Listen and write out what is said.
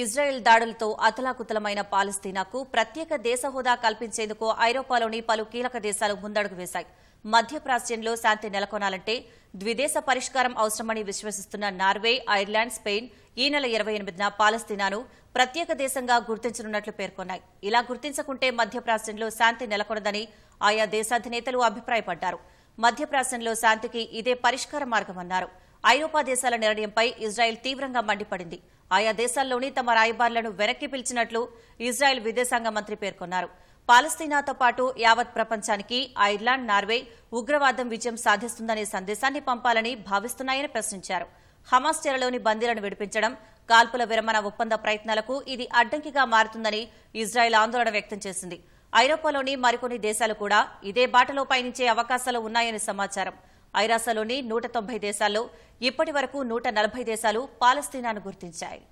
Israel దాడులతో అతలాకుతలమైన పాలస్తీనాకు ప్రత్యేక దేశ హోదా కల్పించేందుకు ఐరోపాలోని పలు కీలక దేశాలు ముందడుగు వేశాయి మధ్యప్రాచ్యంలో శాంతి నెలకొనాలంటే ద్విదేశ పరిష్కారం అవసరమని విశ్వసిస్తున్న నార్వే ఐర్లాండ్ స్పెయిన్ ఈ నెల ఇరవై ఎనిమిదిన పాలస్తీనాను ప్రత్యేక దేశంగా గుర్తించనున్నట్లు పేర్కొన్నాయి ఇలా గుర్తించకుంటే మధ్యప్రాచ్యంలో శాంతి నెలకొనదని ఆయా దేశాధినేతలు అభిప్రాయపడ్డారు మధ్యప్రాచ్యంలో శాంతికి ఇదే పరిష్కార మార్గమన్నారు ఐరోపా దేశాల నిర్ణయంపై ఇజ్రాయెల్ తీవ్రంగా మండిపడింది ఆయా దేశాల్లోని తమ రాయబారులను వెనక్కి పిలిచినట్లు ఇజ్రాయెల్ విదేశాంగ మంత్రి పేర్కొన్నారు పాలస్తీనాతో పాటు యావత్ ప్రపంచానికి ఐర్లాండ్ నార్వే ఉగ్రవాదం విజయం సాధిస్తుందనే సందేశాన్ని పంపాలని భావిస్తున్నాయని ప్రశ్నించారు హమాస్ చెరలోని బందీలను విడిపించడం కాల్పుల విరమణ ఒప్పంద ప్రయత్నాలకు ఇది అడ్డంకిగా మారుతుందని ఇజ్రాయెల్ ఆందోళన వ్యక్తం చేసింది ఐరోపాలోని మరికొన్ని దేశాలు కూడా ఇదే బాటలో పయనించే అవకాశాలు ఉన్నాయని సమాచారం ఐరాసలోని నూట తొంభై దేశాల్లో ఇప్పటి వరకు నూట నలభై దేశాలు పాలస్తీనాను గుర్తించాయి